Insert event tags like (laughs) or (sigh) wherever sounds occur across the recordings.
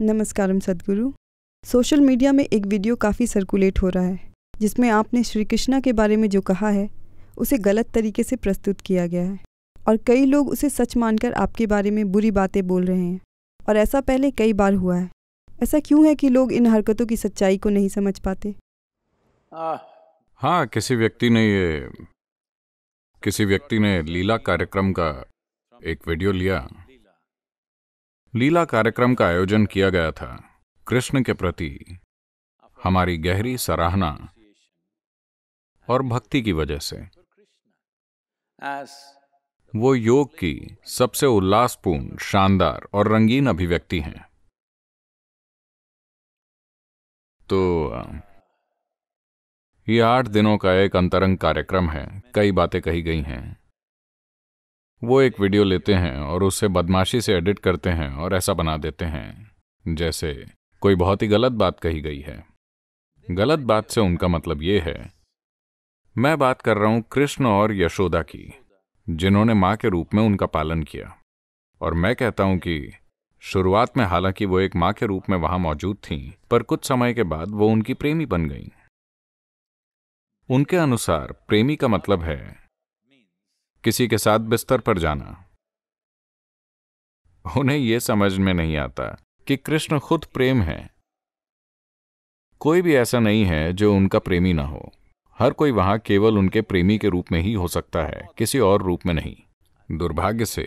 नमस्कारम सदगुरु social media में एक वीडियो काफ़ी सर्कुलेट हो रहा है जिसमें आपने श्री कृष्णा के बारे में जो कहा है उसे गलत तरीके से प्रस्तुत किया गया है और कई लोग उसे सच मानकर आपके बारे में बुरी बातें बोल रहे हैं और ऐसा पहले कई बार हुआ है ऐसा क्यों है कि लोग इन हरकतों की सच्चाई को नहीं समझ पाते हाँ किसी व्यक्ति ने ये किसी व्यक्ति ने लीला कार्यक्रम का एक वीडियो लिया लीला कार्यक्रम का आयोजन किया गया था कृष्ण के प्रति हमारी गहरी सराहना और भक्ति की वजह से वो योग की सबसे उल्लासपूर्ण शानदार और रंगीन अभिव्यक्ति हैं तो ये आठ दिनों का एक अंतरंग कार्यक्रम है कई बातें कही गई हैं वो एक वीडियो लेते हैं और उसे बदमाशी से एडिट करते हैं और ऐसा बना देते हैं जैसे कोई बहुत ही गलत बात कही गई है गलत बात से उनका मतलब ये है मैं बात कर रहा हूं कृष्ण और यशोदा की जिन्होंने माँ के रूप में उनका पालन किया और मैं कहता हूं कि शुरुआत में हालांकि वो एक माँ के रूप में वहां मौजूद थीं, पर कुछ समय के बाद वो उनकी प्रेमी बन गईं। उनके अनुसार प्रेमी का मतलब है किसी के साथ बिस्तर पर जाना उन्हें यह समझ में नहीं आता कि कृष्ण खुद प्रेम है कोई भी ऐसा नहीं है जो उनका प्रेमी ना हो हर कोई वहां केवल उनके प्रेमी के रूप में ही हो सकता है किसी और रूप में नहीं दुर्भाग्य से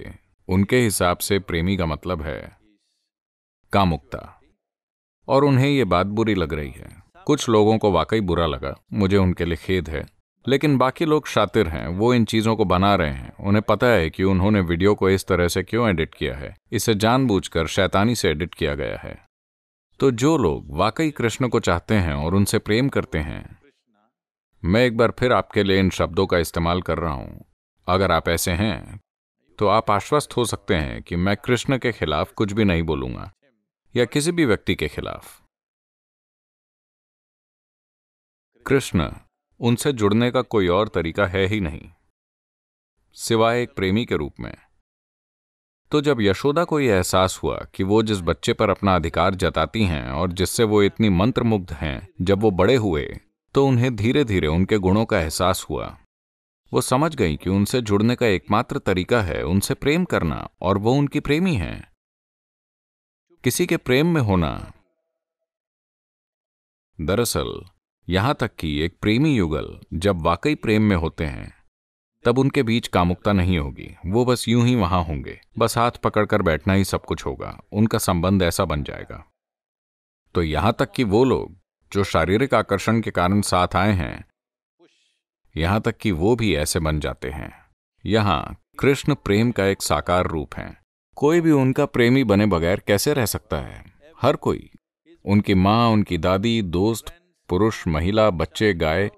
उनके हिसाब से प्रेमी का मतलब है कामुकता और उन्हें यह बात बुरी लग रही है कुछ लोगों को वाकई बुरा लगा मुझे उनके लिए खेद है लेकिन बाकी लोग शातिर हैं वो इन चीज़ों को बना रहे हैं उन्हें पता है कि उन्होंने वीडियो को इस तरह से क्यों एडिट किया है इसे जानबूझकर शैतानी से एडिट किया गया है तो जो लोग वाकई कृष्ण को चाहते हैं और उनसे प्रेम करते हैं मैं एक बार फिर आपके लिए इन शब्दों का इस्तेमाल कर रहा हूं अगर आप ऐसे हैं तो आप आश्वस्त हो सकते हैं कि मैं कृष्ण के खिलाफ कुछ भी नहीं बोलूंगा या किसी भी व्यक्ति के खिलाफ कृष्ण उनसे जुड़ने का कोई और तरीका है ही नहीं सिवाय एक प्रेमी के रूप में तो जब यशोदा को यह एहसास हुआ कि वो जिस बच्चे पर अपना अधिकार जताती हैं और जिससे वो इतनी मंत्रमुग्ध हैं जब वो बड़े हुए तो उन्हें धीरे धीरे उनके गुणों का एहसास हुआ वो समझ गई कि उनसे जुड़ने का एकमात्र तरीका है उनसे प्रेम करना और वो उनकी प्रेमी हैं किसी के प्रेम में होना दरअसल यहां तक कि एक प्रेमी युगल जब वाकई प्रेम में होते हैं तब उनके बीच कामुकता नहीं होगी वो बस यूं ही वहां होंगे बस हाथ पकड़कर बैठना ही सब कुछ होगा उनका संबंध ऐसा बन जाएगा तो यहां तक कि वो लोग जो शारीरिक आकर्षण के कारण साथ आए हैं यहां तक कि वो भी ऐसे बन जाते हैं यहां कृष्ण प्रेम का एक साकार रूप है कोई भी उनका प्रेमी बने बगैर कैसे रह सकता है हर कोई उनकी मां उनकी दादी दोस्त पुरुष महिला बच्चे गाय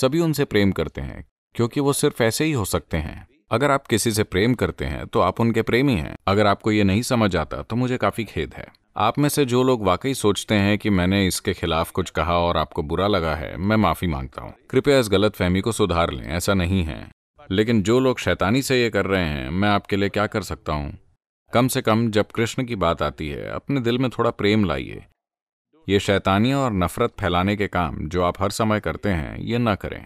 सभी उनसे प्रेम करते हैं क्योंकि वो सिर्फ ऐसे ही हो सकते हैं अगर आप किसी से प्रेम करते हैं तो आप उनके प्रेमी हैं अगर आपको ये नहीं समझ आता तो मुझे काफी खेद है आप में से जो लोग वाकई सोचते हैं कि मैंने इसके खिलाफ कुछ कहा और आपको बुरा लगा है मैं माफी मांगता हूँ कृपया इस गलत फहमी को सुधार लें ऐसा नहीं है लेकिन जो लोग शैतानी से ये कर रहे हैं मैं आपके लिए क्या कर सकता हूँ कम से कम जब कृष्ण की बात आती है अपने दिल में थोड़ा प्रेम लाइए ये शैतानियाँ और नफरत फैलाने के काम जो आप हर समय करते हैं ये ना करें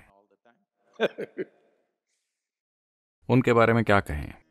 (laughs) उनके बारे में क्या कहें